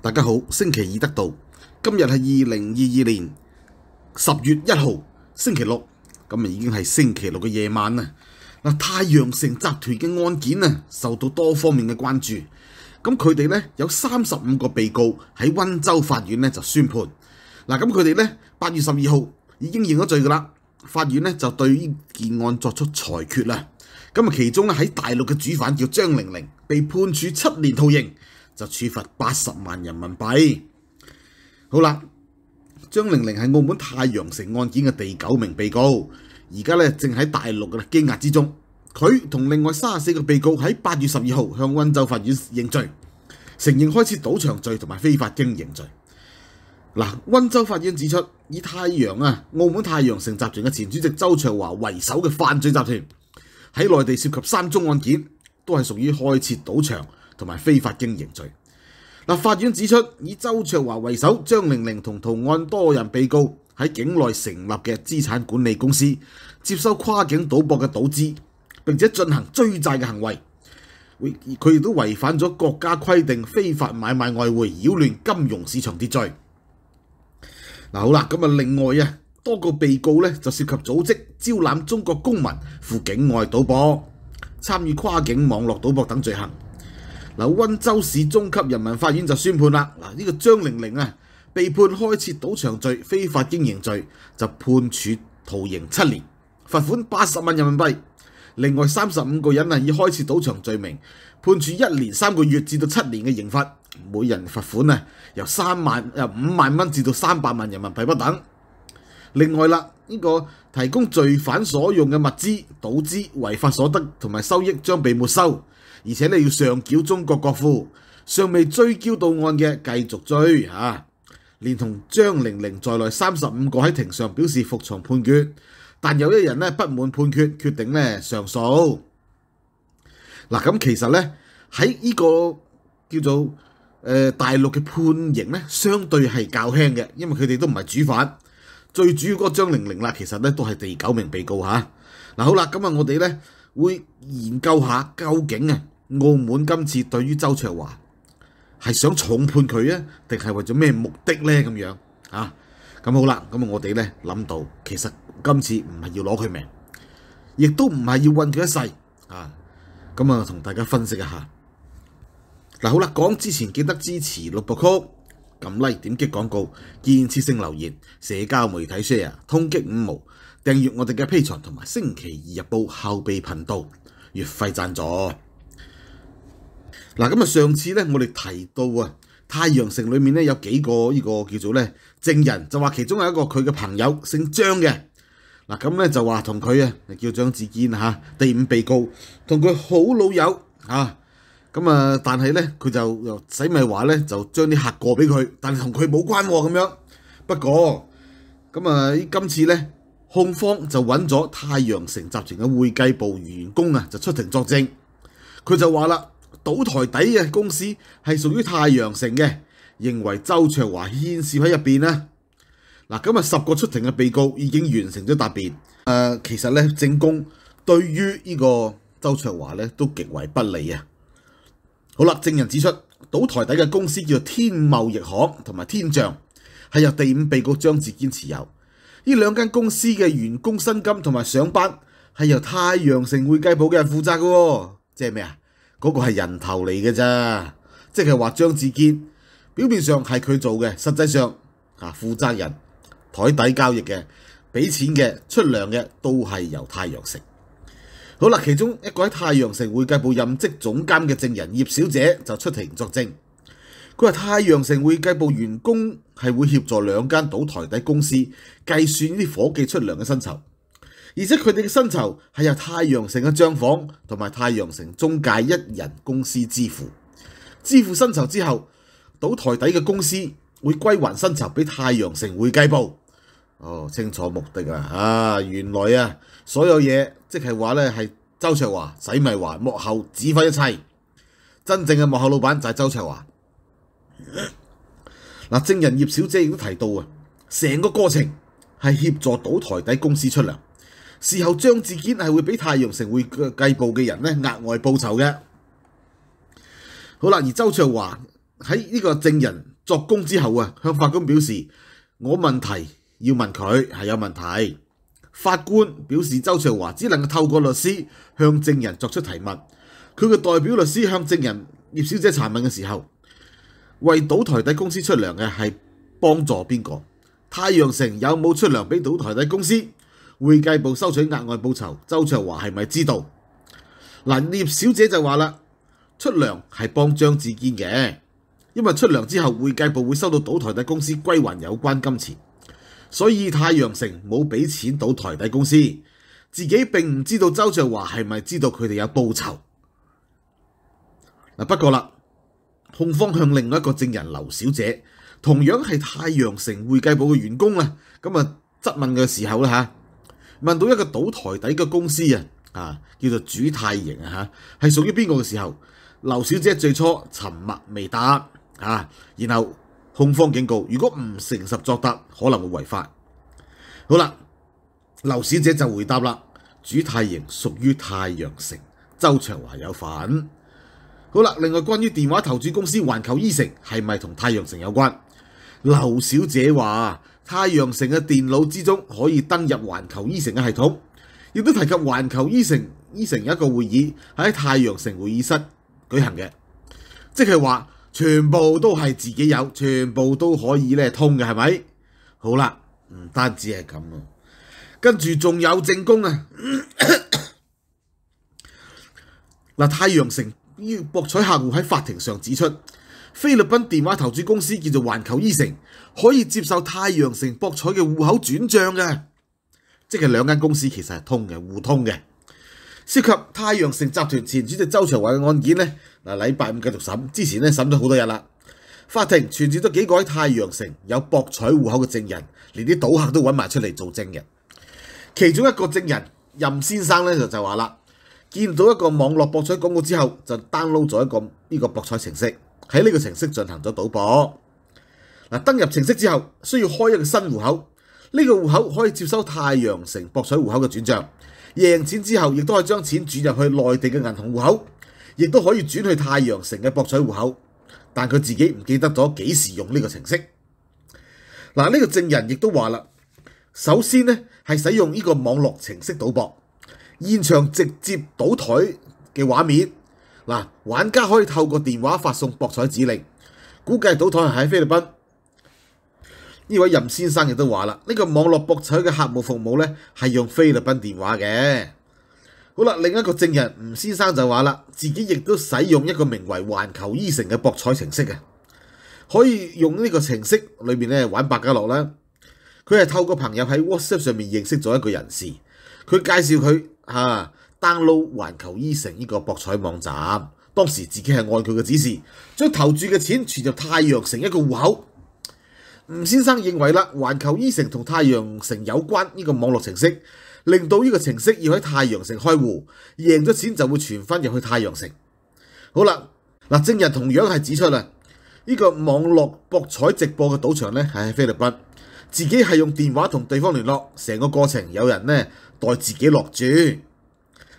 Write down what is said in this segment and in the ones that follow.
大家好，星期二得到，今日系二零二二年十月一号，星期六，咁啊已经系星期六嘅夜晚啦。嗱，太阳城集团嘅案件啊，受到多方面嘅关注。咁佢哋咧有三十五个被告喺温州法院咧就宣判。嗱，咁佢哋咧八月十二号已经认咗罪噶啦，法院咧就对呢件案作出裁决啦。咁啊，其中咧喺大陆嘅主犯叫张玲玲，被判处七年徒刑。就處罰八十萬人民幣。好啦，張玲玲係澳門太陽城案件嘅第九名被告，而家咧正喺大陸嘅羈押之中。佢同另外三十四個被告喺八月十二號向温州法院認罪，承認開設賭場罪同埋非法經營罪。嗱，温州法院指出，以太陽啊，澳門太陽城集團嘅前主席周長華為首嘅犯罪集團，喺內地涉及三宗案件，都係屬於開設賭場同埋非法經營罪。嗱，法院指出，以周卓华为首、张玲玲同同案多人被告喺境内成立嘅资产管理公司，接收跨境赌博嘅赌资，并且进行追债嘅行为，佢佢亦都违反咗国家规定，非法买卖外汇，扰乱金融市场秩序。嗱，好啦，咁啊，另外啊，多个被告咧就涉及组织、招揽中国公民赴境外赌博、参与跨境网络赌博等罪行。嗱，温州市中级人民法院就宣判啦。嗱，呢个张玲玲啊，被判开设赌场罪、非法经营罪，就判处徒刑七年，罚款八十万人民币。另外三十五个人啊，以开设赌场罪名判处一年三个月至到七年嘅刑罚，每人罚款啊由三万诶五万蚊至到三百万人民币不等。另外啦，呢个提供罪犯所用嘅物资、赌资、违法所得同埋收益将被没收。而且你要上缴中国国库，尚未追缴到案嘅继续追吓，连同张玲玲在内三十五个喺庭上表示服从判决，但有一人咧不满判决，决定咧上诉。嗱咁其实咧喺呢个叫做诶大陆嘅判刑咧相对系较轻嘅，因为佢哋都唔系主犯，最主要嗰张玲玲啦，其实咧都系第九名被告吓。嗱好啦，咁啊我哋咧会研究下究竟啊。澳門今次對於周卓華係想重判佢啊，定係為咗咩目的咧？咁樣啊，咁好啦，咁我哋咧諗到其實今次唔係要攞佢命，亦都唔係要困佢一世啊。咁啊，同大家分析一下嗱。好啦，講之前記得支持六部曲撳 Like、點擊廣告、建設性留言、社交媒體 share、通擊五毛、訂閱我哋嘅披財同埋星期二日報後備頻道月費贊助。嗱，咁啊上次咧，我哋提到啊，太阳城里面咧有几个呢个叫做咧证人，就话其中有一个佢嘅朋友姓张嘅，嗱咁咧就话同佢啊，叫张志坚吓，第五被告，同佢好老友啊，咁啊，但系咧佢就又咪话咧，就将啲客过俾佢，但系同佢冇关喎咁样。不过咁啊，今次咧控方就揾咗太阳城集团嘅会计部员工啊，就出庭作证，佢就话啦。赌台底嘅公司系属于太阳城嘅，认为周卓华牵涉喺入边啦。嗱，今日十个出庭嘅被告已经完成咗答辩。诶，其实咧，正供对于呢个周卓华咧都极为不利啊。好啦，证人指出赌台底嘅公司叫做天贸易行同埋天象，系由第五被告张志坚持有。呢两间公司嘅员工薪金同埋上班系由太阳城会计部嘅人负责嘅，即系咩啊？嗰个系人头嚟嘅咋，即系话张志坚，表面上系佢做嘅，实际上啊，负责人台底交易嘅，俾钱嘅，出粮嘅，都系由太阳城。好啦，其中一个喺太阳城会计部任职总监嘅证人叶小姐就出庭作证，佢话太阳城会计部员工系会协助两间赌台底公司计算啲伙计出粮嘅薪酬。而且佢哋嘅薪酬係由太陽城嘅帳房同埋太陽城中介一人公司支付。支付薪酬之後，倒台底嘅公司會歸還薪酬俾太陽城會計部。哦，清楚目的啊！啊，原來啊，所有嘢即係話咧，係周卓華洗咪話幕後指揮一切，真正嘅幕後老闆就係周卓華。嗱，證人葉小姐亦都提到啊，成個過程係協助倒台底公司出糧。事后，张志坚系会俾太阳城会计部嘅人呢额外报酬嘅。好啦，而周卓华喺呢个证人作供之后啊，向法官表示我问题要问佢系有问题。法官表示周卓华只能透过律师向证人作出提问。佢嘅代表律师向证人叶小姐查问嘅时候，为赌台底公司出粮嘅系帮助边个？太阳城有冇出粮俾赌台底公司？会计部收取额外报酬，周卓华系咪知道？嗱，聂小姐就话啦：出粮系帮张志坚嘅，因为出粮之后，会计部会收到赌台底公司归还有关金钱，所以太阳城冇俾钱赌台底公司，自己并唔知道周卓华系咪知道佢哋有报酬嗱。不过啦，控方向另外一个证人刘小姐，同样系太阳城会计部嘅员工啦，咁啊质问嘅时候啦，吓。问到一个倒台底嘅公司啊，啊，叫做主太盈啊，系属于边个嘅时候，刘小姐最初沉默未答啊，然后控方警告，如果唔诚实作答，可能会违法。好啦，刘小姐就回答啦，主太盈属于太阳城，周长华有份。好啦，另外关于电话投注公司环球醫城系咪同太阳城有关，刘小姐话。太阳城嘅电脑之中可以登入环球医城嘅系统，亦都提及环球医城医城一个会议喺太阳城会议室举行嘅，即系话全部都系自己有，全部都可以咧通嘅，系咪？好啦，单止系咁啊，跟住仲有正宫啊！嗱，太阳城要博彩客户喺法庭上指出。菲律賓電話投資公司叫做環球伊城，可以接受太陽城博彩嘅户口轉帳嘅，即係兩間公司其實係通嘅互通嘅。涉及太陽城集團前主席周長偉嘅案件咧，嗱禮拜五繼續審，之前咧審咗好多日啦。法庭傳召咗幾個喺太陽城有博彩户口嘅證人，連啲賭客都揾埋出嚟做證人。其中一個證人任先生咧就就話啦，見到一個網絡博彩廣告之後，就 download 咗一個呢個博彩程式。喺呢個程式進行咗賭博。嗱，登入程式之後，需要開一個新户口。呢個户口可以接收太陽城博彩户口嘅轉帳，贏錢之後亦都可以將錢轉入去內地嘅銀行户口，亦都可以轉去太陽城嘅博彩户口。但佢自己唔記得咗幾時用呢個程式。嗱，呢個證人亦都話啦，首先咧係使用呢個網絡程式賭博，現場直接賭台嘅畫面。嗱，玩家可以透過電話發送博彩指令，估計賭台係喺菲律賓。呢位任先生亦都話啦，呢個網絡博彩嘅客戶服務咧係用菲律賓電話嘅。好啦，另一個證人吳先生就話啦，自己亦都使用一個名為環球伊城嘅博彩程式嘅，可以用呢個程式裏面咧玩百家樂啦。佢係透過朋友喺 WhatsApp 上面認識咗一個人士，佢介紹佢嚇。download 环球医城呢个博彩网站，当时自己系按佢嘅指示将投注嘅钱存入太阳城一个户口。吴先生认为啦，环球医城同太阳城有关呢个网络程式，令到呢个程式要喺太阳城开户，赢咗钱就会存翻入去太阳城。好啦，嗱证人同样系指出啦，呢个网络博彩直播嘅赌场咧喺菲律宾，自己系用电话同对方联络，成个过程有人呢代自己落注。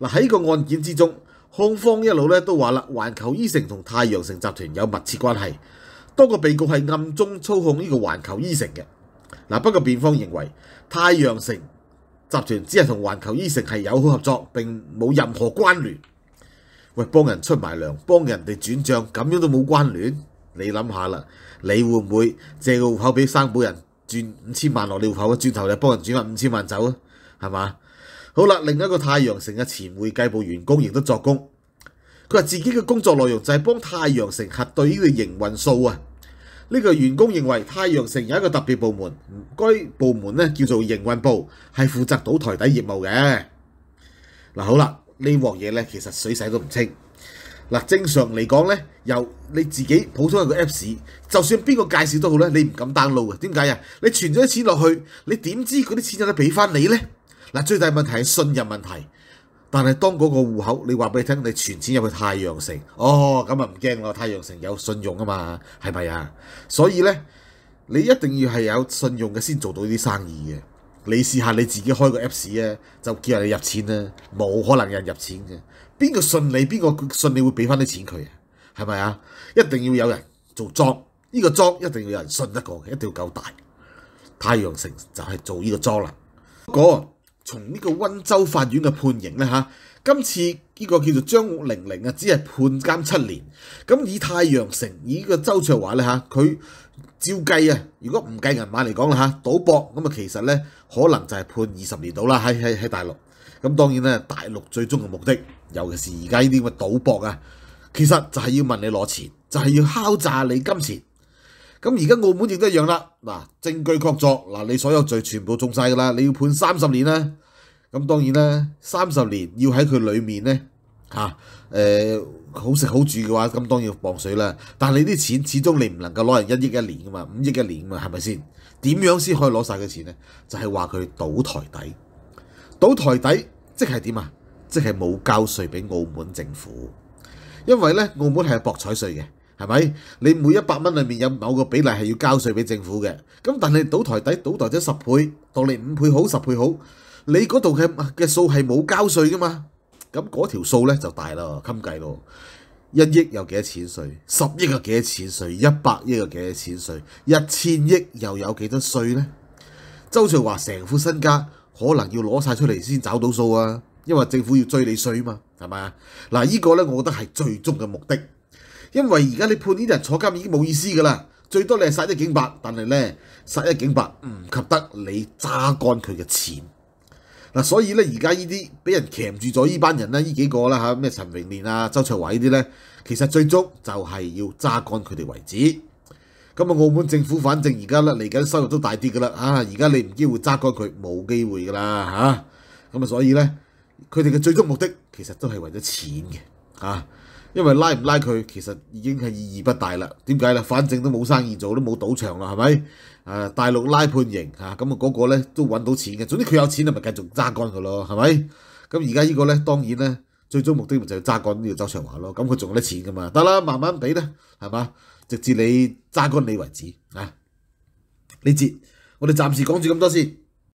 嗱喺个案件之中，控方一路咧都话啦，环球醫城同太阳城集团有密切关系，多个被告系暗中操控呢个环球醫城嘅。嗱，不过辩方认为太阳城集团只系同环球醫城系友好合作，并冇任何关联。喂，帮人出埋粮，帮人哋转账，咁样都冇关联？你谂下啦，你会唔会借个户口俾生保人，轉五千万落你户口，转头就帮人转翻五千万走啊？系嘛？好啦，另一個太陽城嘅前會計部員工亦都作工。佢話自己嘅工作內容就係幫太陽城核對呢個營運數啊。呢個員工認為太陽城有一個特別部門，該部門咧叫做營運部，係負責倒台底業務嘅。嗱好啦，呢鑊嘢咧其實水洗都唔清。嗱正常嚟講咧，由你自己普通一個 Apps，就算邊個介紹都好咧，你唔敢 download 嘅。點解啊？你存咗啲錢落去，你點知嗰啲錢有得俾翻你咧？嗱，最大問題係信任問題。但係當嗰個户口，你話俾你聽，你存錢入去太陽城，哦咁啊唔驚喎，太陽城有信用啊嘛，係咪啊？所以咧，你一定要係有信用嘅先做到呢啲生意嘅。你試下你自己開個 Apps 咧，就叫人哋入錢啦，冇可能人入錢嘅。邊個信你？邊個信你會俾翻啲錢佢啊？係咪啊？一定要有人做莊，呢個莊一定要有人信得過，一定要夠大。太陽城就係做呢個莊啦。個。從呢個温州法院嘅判刑咧嚇，今次呢個叫做張玲玲啊，只係判監七年。咁以太陽城以呢個周卓華咧嚇，佢照計啊，如果唔計銀碼嚟講啦嚇，賭博咁啊，其實咧可能就係判二十年到啦喺喺喺大陸。咁當然咧，大陸最終嘅目的，尤其是而家呢啲咁嘅賭博啊，其實就係要問你攞錢，就係要敲詐你金錢。咁而家澳門亦都一樣啦，嗱，證據確鑿，嗱你所有罪全部中晒噶啦，你要判三十年啦。咁當然啦，三十年要喺佢裏面咧，嚇，誒好食好住嘅話，咁當然要磅水啦。但係你啲錢始終你唔能夠攞人一億一年噶嘛，五億一年嘛，係咪先？點樣先可以攞晒佢錢咧？就係話佢賭台底，賭台底即係點啊？即係冇交税俾澳門政府，因為咧澳門係博彩税嘅。系咪？你每一百蚊里面有某个比例系要交税俾政府嘅。咁但系倒台底倒台者十倍，当你五倍好十倍好，你嗰度嘅嘅数系冇交税噶嘛？咁嗰条数咧就大啦，襟计咯。一亿有几多钱税？十亿有几多钱税？一百亿有几多钱税？一千亿又有几多税咧？周翠华成副身家可能要攞晒出嚟先找到数啊！因为政府要追你税嘛，系咪啊？嗱，呢个咧，我觉得系最终嘅目的。因为而家你判呢啲人坐监已经冇意思噶啦，最多你系杀一儆百，但系咧杀一儆百唔及得你揸干佢嘅钱嗱，所以咧而家呢啲俾人钳住咗呢班人咧呢几个啦吓，咩陈荣年啊、周卓伟呢啲咧，其实最终就系要揸干佢哋为止。咁啊，澳门政府反正而家咧嚟紧收入都大啲噶啦，啊而家你唔机会揸干佢，冇机会噶啦吓。咁啊，所以咧佢哋嘅最终目的其实都系为咗钱嘅吓。因為拉唔拉佢，其實已經係意義不大啦。點解咧？反正都冇生意做，都冇賭場啦，係咪？誒，大陸拉判刑嚇，咁啊嗰個咧都揾到錢嘅。總之佢有錢你咪繼續揸幹佢咯，係咪？咁而家呢個咧，當然咧，最終目的咪就係揸幹呢條周長華咯。咁佢仲有得錢噶嘛？得啦，慢慢俾啦，係嘛？直至你揸幹你為止啊！呢節我哋暫時講住咁多先。